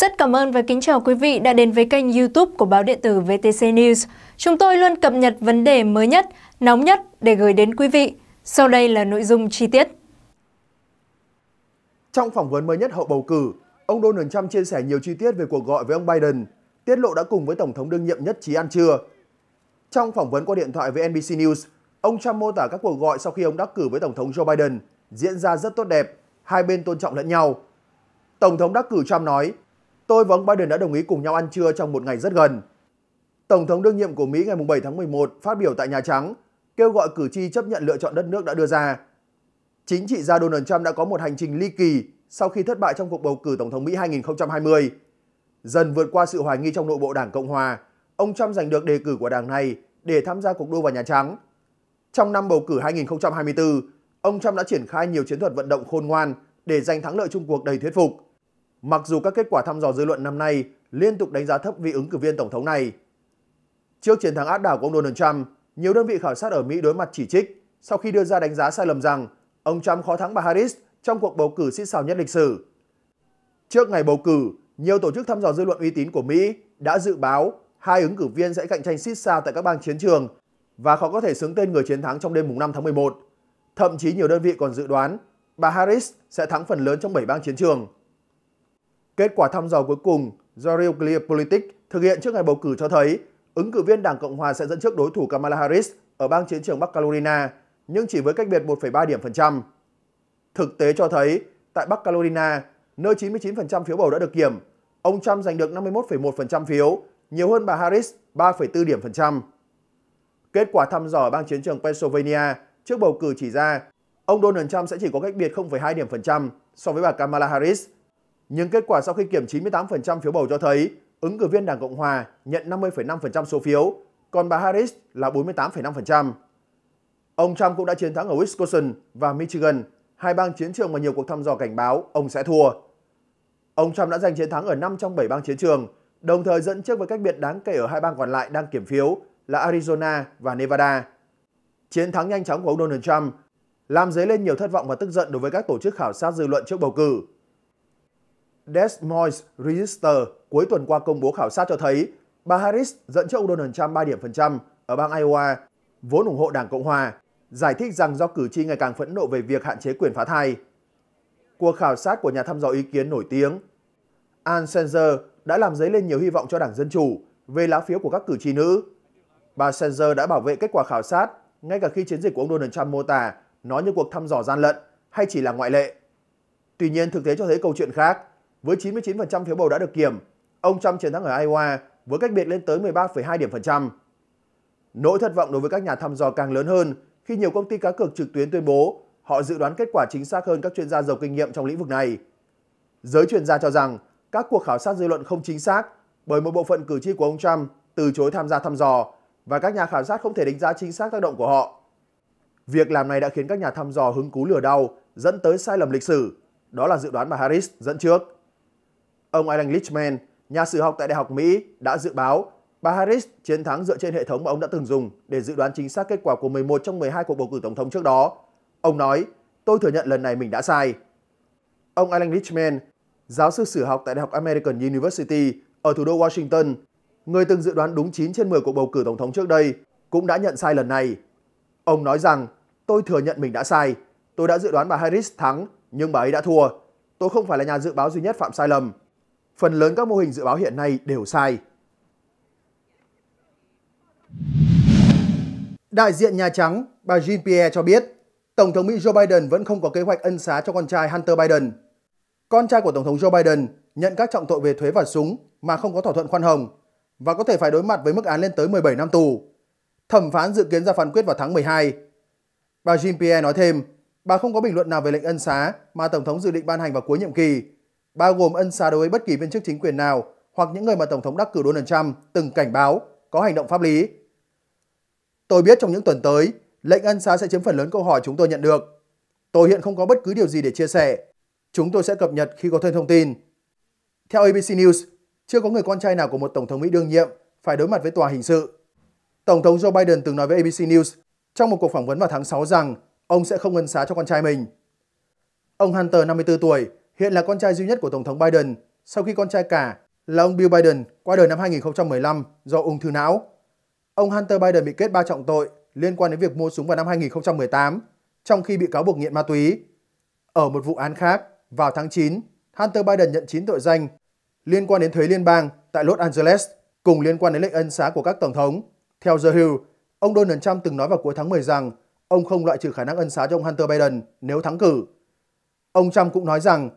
Rất cảm ơn và kính chào quý vị đã đến với kênh youtube của báo điện tử VTC News. Chúng tôi luôn cập nhật vấn đề mới nhất, nóng nhất để gửi đến quý vị. Sau đây là nội dung chi tiết. Trong phỏng vấn mới nhất hậu bầu cử, ông Donald Trump chia sẻ nhiều chi tiết về cuộc gọi với ông Biden, tiết lộ đã cùng với Tổng thống đương nhiệm nhất trí ăn trưa. Trong phỏng vấn qua điện thoại với NBC News, ông Trump mô tả các cuộc gọi sau khi ông đắc cử với Tổng thống Joe Biden diễn ra rất tốt đẹp, hai bên tôn trọng lẫn nhau. Tổng thống đắc cử Trump nói tôi và ông Biden đã đồng ý cùng nhau ăn trưa trong một ngày rất gần. Tổng thống đương nhiệm của Mỹ ngày 7 tháng 11 phát biểu tại Nhà Trắng, kêu gọi cử tri chấp nhận lựa chọn đất nước đã đưa ra. Chính trị gia Donald Trump đã có một hành trình ly kỳ sau khi thất bại trong cuộc bầu cử Tổng thống Mỹ 2020. Dần vượt qua sự hoài nghi trong nội bộ Đảng Cộng Hòa, ông Trump giành được đề cử của đảng này để tham gia cuộc đua vào Nhà Trắng. Trong năm bầu cử 2024, ông Trump đã triển khai nhiều chiến thuật vận động khôn ngoan để giành thắng lợi chung cuộc đầy thuyết phục mặc dù các kết quả thăm dò dư luận năm nay liên tục đánh giá thấp vị ứng cử viên tổng thống này. Trước chiến thắng áp đảo của ông Donald Trump, nhiều đơn vị khảo sát ở Mỹ đối mặt chỉ trích sau khi đưa ra đánh giá sai lầm rằng ông Trump khó thắng bà Harris trong cuộc bầu cử xít xào nhất lịch sử. Trước ngày bầu cử, nhiều tổ chức thăm dò dư luận uy tín của Mỹ đã dự báo hai ứng cử viên sẽ cạnh tranh xịt xa tại các bang chiến trường và khó có thể xứng tên người chiến thắng trong đêm mùng 5 tháng 11. Thậm chí nhiều đơn vị còn dự đoán bà Harris sẽ thắng phần lớn trong 7 bang chiến trường. Kết quả thăm dò cuối cùng do Real Clear Politics thực hiện trước ngày bầu cử cho thấy ứng cử viên Đảng Cộng Hòa sẽ dẫn trước đối thủ Kamala Harris ở bang chiến trường Bắc Carolina, nhưng chỉ với cách biệt 1,3 điểm phần trăm. Thực tế cho thấy, tại Bắc Carolina, nơi 99% phiếu bầu đã được kiểm, ông Trump giành được 51,1% phiếu, nhiều hơn bà Harris 3,4 điểm phần trăm. Kết quả thăm dò bang chiến trường Pennsylvania trước bầu cử chỉ ra, ông Donald Trump sẽ chỉ có cách biệt 0,2 điểm phần trăm so với bà Kamala Harris – nhưng kết quả sau khi kiểm 98% phiếu bầu cho thấy ứng cử viên Đảng Cộng Hòa nhận 50,5% số phiếu, còn bà Harris là 48,5%. Ông Trump cũng đã chiến thắng ở Wisconsin và Michigan, hai bang chiến trường mà nhiều cuộc thăm dò cảnh báo ông sẽ thua. Ông Trump đã giành chiến thắng ở 5 trong 7 bang chiến trường, đồng thời dẫn trước với cách biệt đáng kể ở hai bang còn lại đang kiểm phiếu là Arizona và Nevada. Chiến thắng nhanh chóng của ông Donald Trump làm dấy lên nhiều thất vọng và tức giận đối với các tổ chức khảo sát dư luận trước bầu cử Des Moines Register cuối tuần qua công bố khảo sát cho thấy bà Harris dẫn trước ông Donald Trump 3 điểm phần trăm ở bang Iowa, vốn ủng hộ Đảng Cộng Hòa, giải thích rằng do cử tri ngày càng phẫn nộ về việc hạn chế quyền phá thai. Cuộc khảo sát của nhà thăm dò ý kiến nổi tiếng Ann Sanger đã làm dấy lên nhiều hy vọng cho Đảng Dân Chủ về lá phiếu của các cử tri nữ. Bà Sanger đã bảo vệ kết quả khảo sát ngay cả khi chiến dịch của ông Donald Trump mô tả nó như cuộc thăm dò gian lận hay chỉ là ngoại lệ. Tuy nhiên thực tế cho thấy câu chuyện khác với 99% phiếu bầu đã được kiểm, ông Trump chiến thắng ở Iowa với cách biệt lên tới 13,2 điểm phần trăm. Nỗi thất vọng đối với các nhà thăm dò càng lớn hơn khi nhiều công ty cá cược trực tuyến tuyên bố họ dự đoán kết quả chính xác hơn các chuyên gia giàu kinh nghiệm trong lĩnh vực này. Giới chuyên gia cho rằng các cuộc khảo sát dư luận không chính xác bởi một bộ phận cử tri của ông Trump từ chối tham gia thăm dò và các nhà khảo sát không thể đánh giá chính xác tác động của họ. Việc làm này đã khiến các nhà thăm dò hứng cú lừa đau dẫn tới sai lầm lịch sử, đó là dự đoán bà Harris dẫn trước. Ông Alan Lichtman, nhà sử học tại Đại học Mỹ, đã dự báo bà Harris chiến thắng dựa trên hệ thống mà ông đã từng dùng để dự đoán chính xác kết quả của 11 trong 12 cuộc bầu cử tổng thống trước đó. Ông nói, tôi thừa nhận lần này mình đã sai. Ông Alan Lichtman, giáo sư sử học tại Đại học American University ở thủ đô Washington, người từng dự đoán đúng 9 trên 10 cuộc bầu cử tổng thống trước đây, cũng đã nhận sai lần này. Ông nói rằng, tôi thừa nhận mình đã sai. Tôi đã dự đoán bà Harris thắng, nhưng bà ấy đã thua. Tôi không phải là nhà dự báo duy nhất phạm sai lầm phần lớn các mô hình dự báo hiện nay đều sai. Đại diện Nhà Trắng, bà Jean Pierre cho biết, Tổng thống Mỹ Joe Biden vẫn không có kế hoạch ân xá cho con trai Hunter Biden. Con trai của Tổng thống Joe Biden nhận các trọng tội về thuế và súng mà không có thỏa thuận khoan hồng và có thể phải đối mặt với mức án lên tới 17 năm tù. Thẩm phán dự kiến ra phán quyết vào tháng 12. Bà Jean Pierre nói thêm, bà không có bình luận nào về lệnh ân xá mà Tổng thống dự định ban hành vào cuối nhiệm kỳ bao gồm ân xá đối với bất kỳ viên chức chính quyền nào hoặc những người mà Tổng thống đắc cử Donald Trump từng cảnh báo có hành động pháp lý. Tôi biết trong những tuần tới, lệnh ân xá sẽ chiếm phần lớn câu hỏi chúng tôi nhận được. Tôi hiện không có bất cứ điều gì để chia sẻ. Chúng tôi sẽ cập nhật khi có thêm thông tin. Theo ABC News, chưa có người con trai nào của một Tổng thống Mỹ đương nhiệm phải đối mặt với tòa hình sự. Tổng thống Joe Biden từng nói với ABC News trong một cuộc phỏng vấn vào tháng 6 rằng ông sẽ không ân xá cho con trai mình. Ông Hunter, 54 tuổi, hiện là con trai duy nhất của Tổng thống Biden sau khi con trai cả là ông Bill Biden qua đời năm 2015 do ung thư não. Ông Hunter Biden bị kết ba trọng tội liên quan đến việc mua súng vào năm 2018, trong khi bị cáo buộc nghiện ma túy. Ở một vụ án khác, vào tháng 9, Hunter Biden nhận 9 tội danh liên quan đến thuế liên bang tại Los Angeles, cùng liên quan đến lệnh ân xá của các tổng thống. Theo The Hill, ông Donald Trump từng nói vào cuối tháng 10 rằng ông không loại trừ khả năng ân xá cho ông Hunter Biden nếu thắng cử. Ông Trump cũng nói rằng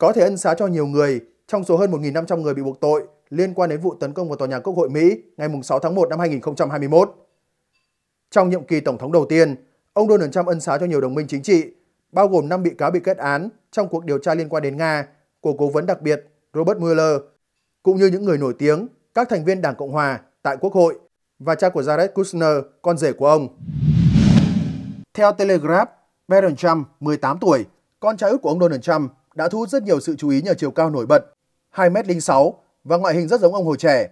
có thể ân xá cho nhiều người trong số hơn 1.500 người bị buộc tội liên quan đến vụ tấn công vào tòa nhà Quốc hội Mỹ ngày 6 tháng 1 năm 2021. Trong nhiệm kỳ Tổng thống đầu tiên, ông Donald Trump ân xá cho nhiều đồng minh chính trị, bao gồm 5 bị cáo bị kết án trong cuộc điều tra liên quan đến Nga của cố vấn đặc biệt Robert Mueller, cũng như những người nổi tiếng, các thành viên Đảng Cộng Hòa tại Quốc hội và cha của Jared Kushner, con rể của ông. Theo Telegraph, Barron Trump, 18 tuổi, con trai út của ông Donald Trump, đã thu hút rất nhiều sự chú ý nhờ chiều cao nổi bật, 2m06 và ngoại hình rất giống ông hồi trẻ.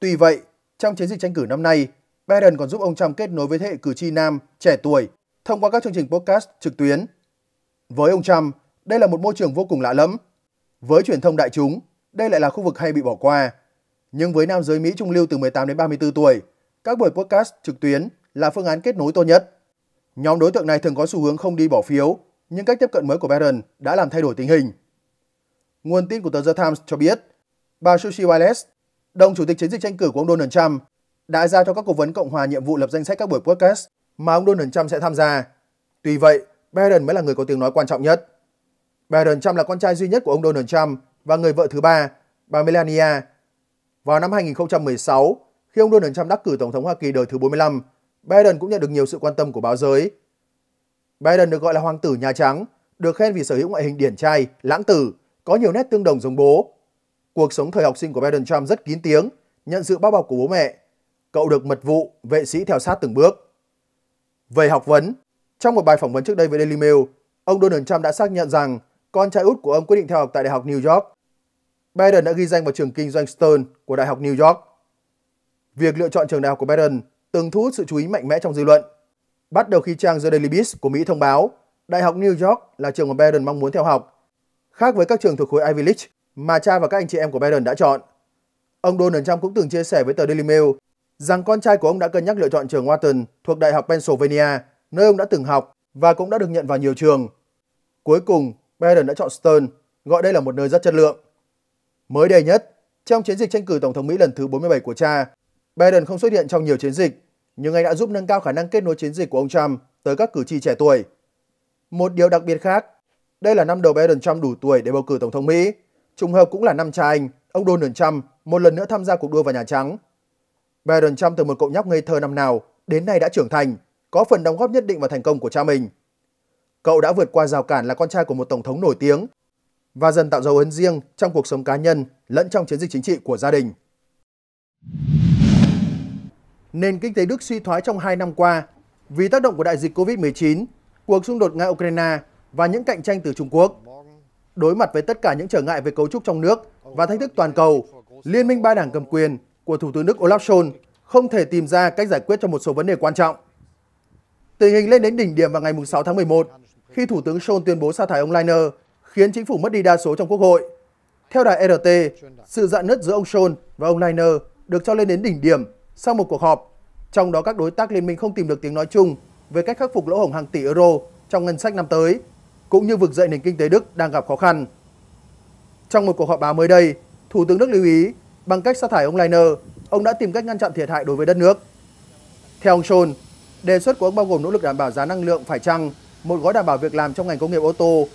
Tuy vậy, trong chiến dịch tranh cử năm nay, Biden còn giúp ông Trump kết nối với thế hệ cử tri nam trẻ tuổi thông qua các chương trình podcast trực tuyến. Với ông Trump, đây là một môi trường vô cùng lạ lẫm. Với truyền thông đại chúng, đây lại là khu vực hay bị bỏ qua. Nhưng với nam giới Mỹ trung lưu từ 18 đến 34 tuổi, các buổi podcast trực tuyến là phương án kết nối tốt nhất. Nhóm đối tượng này thường có xu hướng không đi bỏ phiếu những cách tiếp cận mới của Biden đã làm thay đổi tình hình. Nguồn tin của tờ The Times cho biết, bà Susie Wiles, đồng chủ tịch chiến dịch tranh cử của ông Donald Trump, đã giao cho các cố vấn Cộng hòa nhiệm vụ lập danh sách các buổi podcast mà ông Donald Trump sẽ tham gia. Tuy vậy, Biden mới là người có tiếng nói quan trọng nhất. Biden Trump là con trai duy nhất của ông Donald Trump và người vợ thứ ba, bà Melania. Vào năm 2016, khi ông Donald Trump đắc cử Tổng thống Hoa Kỳ đời thứ 45, Biden cũng nhận được nhiều sự quan tâm của báo giới Biden được gọi là hoàng tử Nhà Trắng, được khen vì sở hữu ngoại hình điển trai, lãng tử, có nhiều nét tương đồng giống bố. Cuộc sống thời học sinh của Biden Trump rất kín tiếng, nhận sự bao bọc của bố mẹ. Cậu được mật vụ, vệ sĩ theo sát từng bước. Về học vấn, trong một bài phỏng vấn trước đây với Daily Mail, ông Donald Trump đã xác nhận rằng con trai út của ông quyết định theo học tại Đại học New York. Biden đã ghi danh vào trường kinh doanh Stern của Đại học New York. Việc lựa chọn trường đại học của Biden từng thu hút sự chú ý mạnh mẽ trong dư luận bắt đầu khi trang The Daily Beast của Mỹ thông báo Đại học New York là trường mà Biden mong muốn theo học, khác với các trường thuộc khối Ivy League mà cha và các anh chị em của Biden đã chọn. Ông Donald Trump cũng từng chia sẻ với tờ Daily Mail rằng con trai của ông đã cân nhắc lựa chọn trường Wharton thuộc Đại học Pennsylvania, nơi ông đã từng học và cũng đã được nhận vào nhiều trường. Cuối cùng, Biden đã chọn Stern, gọi đây là một nơi rất chất lượng. Mới đây nhất, trong chiến dịch tranh cử Tổng thống Mỹ lần thứ 47 của cha, Biden không xuất hiện trong nhiều chiến dịch nhưng anh đã giúp nâng cao khả năng kết nối chiến dịch của ông Trump tới các cử tri trẻ tuổi. Một điều đặc biệt khác, đây là năm đầu Biden Trump đủ tuổi để bầu cử Tổng thống Mỹ. Trùng hợp cũng là năm cha anh, ông Donald Trump, một lần nữa tham gia cuộc đua vào Nhà Trắng. Biden Trump từ một cậu nhóc ngây thơ năm nào đến nay đã trưởng thành, có phần đóng góp nhất định vào thành công của cha mình. Cậu đã vượt qua rào cản là con trai của một tổng thống nổi tiếng và dần tạo dấu ấn riêng trong cuộc sống cá nhân lẫn trong chiến dịch chính trị của gia đình nền kinh tế Đức suy thoái trong 2 năm qua vì tác động của đại dịch COVID-19, cuộc xung đột Nga-Ukraine và những cạnh tranh từ Trung Quốc. Đối mặt với tất cả những trở ngại về cấu trúc trong nước và thách thức toàn cầu, Liên minh ba đảng cầm quyền của Thủ tướng Đức Olaf Scholz không thể tìm ra cách giải quyết cho một số vấn đề quan trọng. Tình hình lên đến đỉnh điểm vào ngày 6 tháng 11 khi Thủ tướng Scholz tuyên bố sa thải ông Leiner khiến chính phủ mất đi đa số trong Quốc hội. Theo đài RT, sự dạn nứt giữa ông Scholz và ông Leiner được cho lên đến đỉnh điểm sau một cuộc họp, trong đó các đối tác liên minh không tìm được tiếng nói chung về cách khắc phục lỗ hổng hàng tỷ euro trong ngân sách năm tới, cũng như vực dậy nền kinh tế Đức đang gặp khó khăn. Trong một cuộc họp báo mới đây, Thủ tướng Đức lưu ý bằng cách sa thải ông Leiner, ông đã tìm cách ngăn chặn thiệt hại đối với đất nước. Theo ông Scholz, đề xuất của ông bao gồm nỗ lực đảm bảo giá năng lượng phải chăng, một gói đảm bảo việc làm trong ngành công nghiệp ô tô,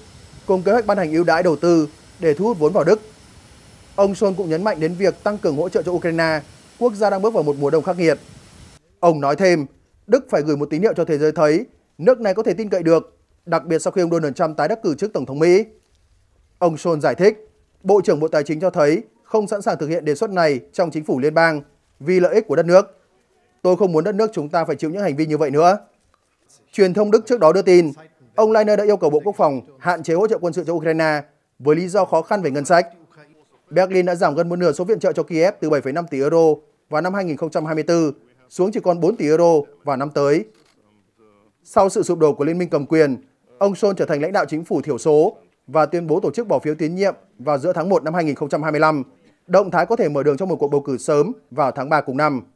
cùng kế hoạch ban hành ưu đãi đầu tư để thu hút vốn vào Đức. Ông Scholz cũng nhấn mạnh đến việc tăng cường hỗ trợ cho Ukraine quốc gia đang bước vào một mùa đông khắc nghiệt. Ông nói thêm, Đức phải gửi một tín hiệu cho thế giới thấy nước này có thể tin cậy được, đặc biệt sau khi ông Donald Trump tái đắc cử trước Tổng thống Mỹ. Ông Scholz giải thích, Bộ trưởng Bộ Tài chính cho thấy không sẵn sàng thực hiện đề xuất này trong chính phủ liên bang vì lợi ích của đất nước. Tôi không muốn đất nước chúng ta phải chịu những hành vi như vậy nữa. Truyền thông Đức trước đó đưa tin, ông Leiner đã yêu cầu Bộ Quốc phòng hạn chế hỗ trợ quân sự cho Ukraine với lý do khó khăn về ngân sách. Berlin đã giảm gần một nửa số viện trợ cho Kiev từ 7,5 tỷ euro vào năm 2024 xuống chỉ còn 4 tỷ euro vào năm tới. Sau sự sụp đổ của liên minh cầm quyền, ông Scholz trở thành lãnh đạo chính phủ thiểu số và tuyên bố tổ chức bỏ phiếu tiến nhiệm vào giữa tháng 1 năm 2025, động thái có thể mở đường cho một cuộc bầu cử sớm vào tháng 3 cùng năm.